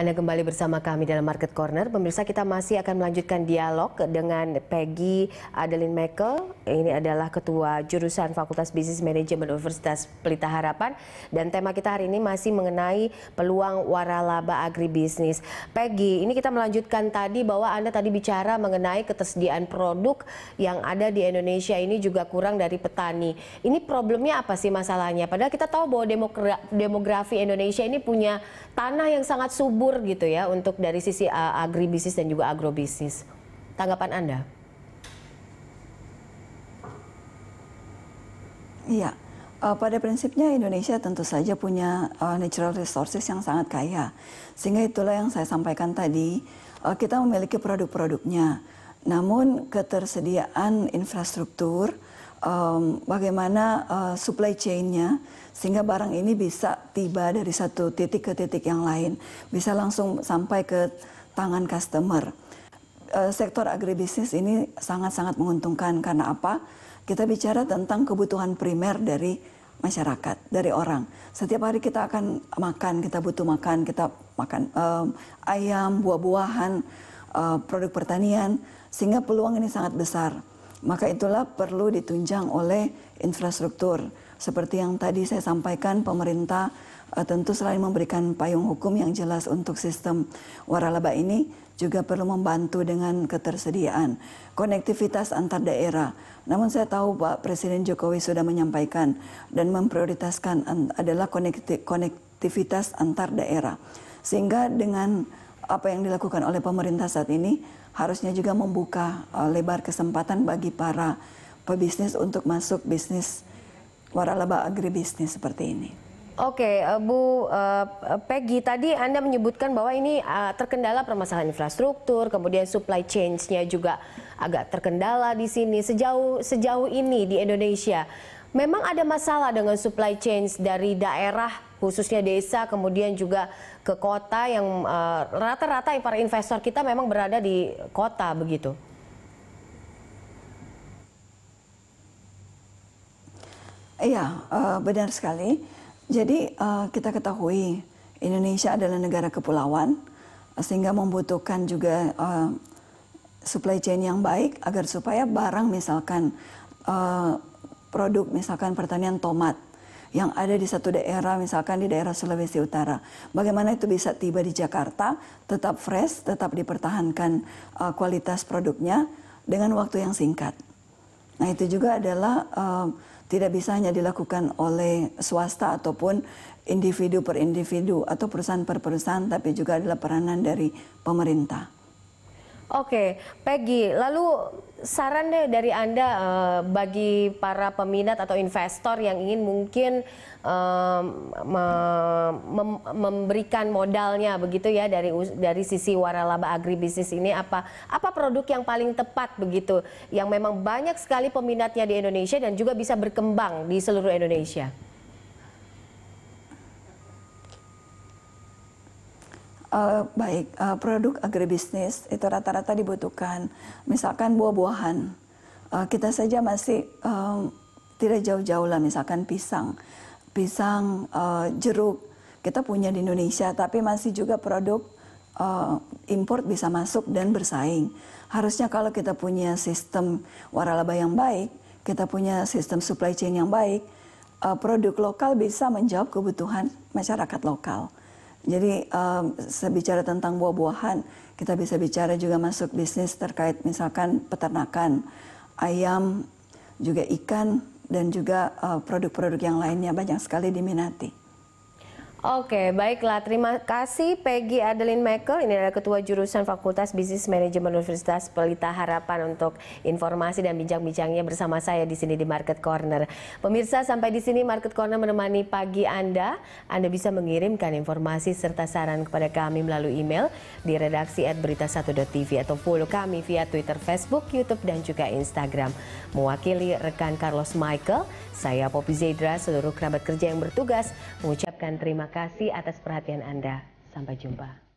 Anda kembali bersama kami dalam Market Corner. Pemirsa kita masih akan melanjutkan dialog dengan Peggy Adeline Mekel. Ini adalah Ketua Jurusan Fakultas Bisnis Manajemen Universitas Pelita Harapan. Dan tema kita hari ini masih mengenai peluang waralaba agribisnis. Peggy, ini kita melanjutkan tadi bahwa Anda tadi bicara mengenai ketersediaan produk yang ada di Indonesia ini juga kurang dari petani. Ini problemnya apa sih masalahnya? Padahal kita tahu bahwa demografi Indonesia ini punya tanah yang sangat subur ukur gitu ya untuk dari sisi eh, agribisnis dan juga agrobisnis. Tanggapan Anda? Iya, eh, pada prinsipnya Indonesia tentu saja punya eh, natural resources yang sangat kaya. Sehingga itulah yang saya sampaikan tadi, kita memiliki produk-produknya. Namun ketersediaan infrastruktur um, bagaimana uh, supply chain-nya sehingga barang ini bisa tiba dari satu titik ke titik yang lain, bisa langsung sampai ke tangan customer. Eh, sektor agribisnis ini sangat-sangat menguntungkan karena apa? Kita bicara tentang kebutuhan primer dari masyarakat, dari orang. Setiap hari kita akan makan, kita butuh makan, kita makan um, ayam, buah-buahan, uh, produk pertanian, sehingga peluang ini sangat besar maka itulah perlu ditunjang oleh infrastruktur. Seperti yang tadi saya sampaikan, pemerintah uh, tentu selain memberikan payung hukum yang jelas untuk sistem waralaba ini, juga perlu membantu dengan ketersediaan konektivitas antar daerah. Namun saya tahu Pak Presiden Jokowi sudah menyampaikan dan memprioritaskan adalah konektivitas antar daerah. Sehingga dengan apa yang dilakukan oleh pemerintah saat ini harusnya juga membuka uh, lebar kesempatan bagi para pebisnis untuk masuk bisnis waralaba agribisnis seperti ini. Oke, eh, Bu uh, Peggy, tadi Anda menyebutkan bahwa ini uh, terkendala permasalahan infrastruktur, kemudian supply chain-nya juga agak terkendala di sini sejauh sejauh ini di Indonesia. Memang ada masalah dengan supply chain dari daerah khususnya desa kemudian juga ke kota yang eh, rata-rata uh, para investor kita memang berada di kota begitu. Iya, uh, benar sekali. Jadi uh, kita ketahui Indonesia adalah negara kepulauan sehingga membutuhkan juga uh, supply chain yang baik agar supaya barang misalkan uh, produk misalkan pertanian tomat yang ada di satu daerah, misalkan di daerah Sulawesi Utara. Bagaimana itu bisa tiba di Jakarta, tetap fresh, tetap dipertahankan uh, kualitas produknya dengan waktu yang singkat. Nah itu juga adalah uh, tidak bisa hanya dilakukan oleh swasta ataupun individu per individu atau perusahaan per perusahaan, tapi juga adalah peranan dari pemerintah. Oke, Peggy. Lalu saran deh dari Anda uh, bagi para peminat atau investor yang ingin mungkin uh, me mem memberikan modalnya begitu ya dari dari sisi waralaba agribisnis ini apa apa produk yang paling tepat begitu yang memang banyak sekali peminatnya di Indonesia dan juga bisa berkembang di seluruh Indonesia. uh, baik uh, produk agribisnis itu rata-rata dibutuhkan. Misalkan buah-buahan, uh, kita saja masih um, tidak jauh-jauh lah. Misalkan pisang, pisang, uh, jeruk kita punya di Indonesia, tapi masih juga produk uh, import bisa masuk dan bersaing. Harusnya kalau kita punya sistem waralaba yang baik, kita punya sistem supply chain yang baik, uh, produk lokal bisa menjawab kebutuhan masyarakat lokal jadi um, saya bicara tentang buah-buahan, kita bisa bicara juga masuk bisnis terkait misalkan peternakan, ayam, juga ikan dan juga eh, produk-produk uh, produk -produk yang lainnya banyak sekali diminati. Oke, baiklah. Terima kasih Peggy Adeline Michael. Ini adalah Ketua Jurusan Fakultas Bisnis Manajemen Universitas Pelita Harapan untuk informasi dan bincang-bincangnya bersama saya di sini di Market Corner. Pemirsa, sampai di sini Market Corner menemani pagi Anda. Anda bisa mengirimkan informasi serta saran kepada kami melalui email di redaksi at berita1.tv atau follow kami via Twitter, Facebook, Youtube, dan juga Instagram. Mewakili rekan Carlos Michael, saya Poppy Zedra, seluruh kerabat kerja yang bertugas mengucapkan terima kasih kasih atas perhatian Anda. Sampai jumpa.